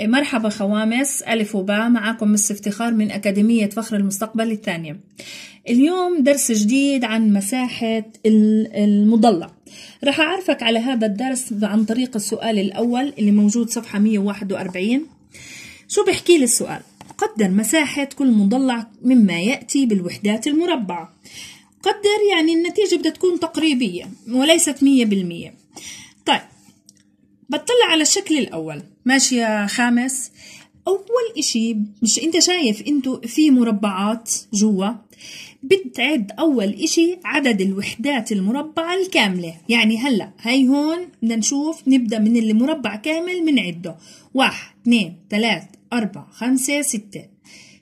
مرحبا خوامس ألف وباء معكم مس افتخار من أكاديمية فخر المستقبل الثانية اليوم درس جديد عن مساحة المضلع رح أعرفك على هذا الدرس عن طريق السؤال الأول اللي موجود صفحة 141 شو بحكي لي السؤال قدر مساحة كل مضلع مما يأتي بالوحدات المربعة قدر يعني النتيجة بدها تكون تقريبية وليست 100% طيب بتطلع على الشكل الأول ماشي يا خامس اول اشي مش انت شايف انتو في مربعات جوا بتعد اول اشي عدد الوحدات المربعة الكاملة يعني هلأ هاي هون بدنا نشوف نبدأ من المربع كامل بنعده واحد اثنين ثلاث اربع خمسة ستة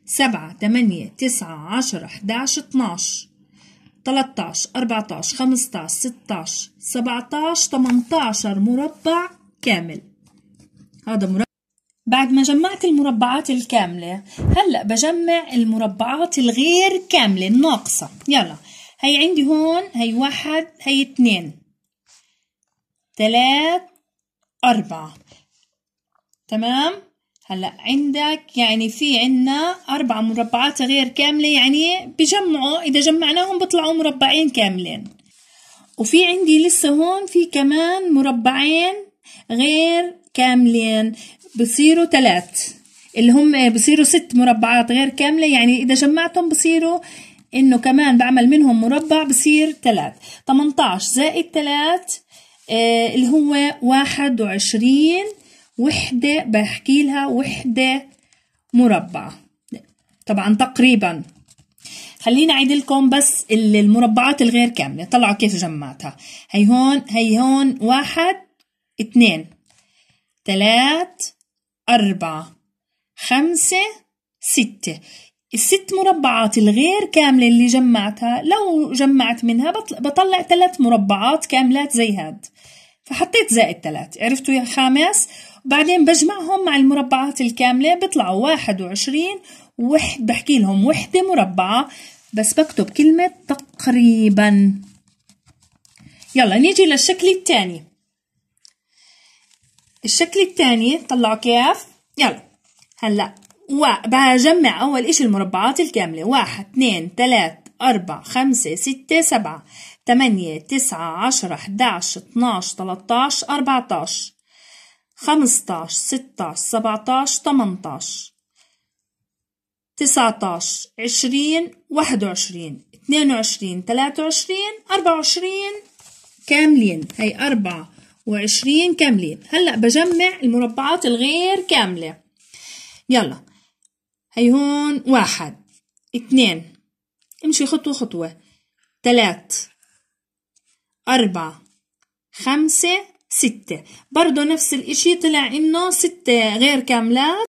سبعة تمانية تسعة عشرة احداش اتناش 13 14 15 16 17 18 مربع كامل هذا مربع بعد ما جمعت المربعات الكاملة هلأ بجمع المربعات الغير كاملة الناقصة يلا هي عندي هون هي واحد هي اتنين تلات أربعة تمام هلأ عندك يعني في عنا أربع مربعات غير كاملة يعني بجمعوا إذا جمعناهم بطلعوا مربعين كاملين وفي عندي لسه هون في كمان مربعين غير كاملين بصيروا ثلاث اللي هم بصيروا ست مربعات غير كاملة يعني إذا جمعتهم بصيروا إنه كمان بعمل منهم مربع بصير ثلاث 18 زائد ثلاث آه، اللي هو واحد وعشرين وحدة بحكي لها وحدة مربعة طبعا تقريبا خليني أعيد لكم بس المربعات الغير كاملة طلعوا كيف جمعتها هي هون هي هون واحد اثنين ثلاث أربعة خمسة ستة الست مربعات الغير كاملة اللي جمعتها لو جمعت منها بطلع ثلاث مربعات كاملات زي هاد فحطيت زائد ثلاث عرفتوا يا خامس بعدين بجمعهم مع المربعات الكاملة بيطلعوا واحد وعشرين وحد بحكي لهم وحدة مربعة بس بكتب كلمة تقريبا يلا نيجي للشكل الثاني الشكل الثاني طلعوا كيف يلا هلا وبجمع أول إشي المربعات الكاملة واحد اثنين ثلاث أربع خمسة ستة سبعة تمانية تسعة عشرة حداعش اتناش تلاتاش أربعتاش خمستاش ستاش سبعتاش تمنتاش تسعتاش عشرين واحد وعشرين اتنين وعشرين تلاتة وعشرين أربعة وعشرين كاملين هي أربعة وعشرين كاملين هلأ بجمع المربعات الغير كاملة يلا هي هون واحد اثنين امشي خطوة خطوة تلات أربعة خمسة ستة برضو نفس الاشي طلع انه ستة غير كاملات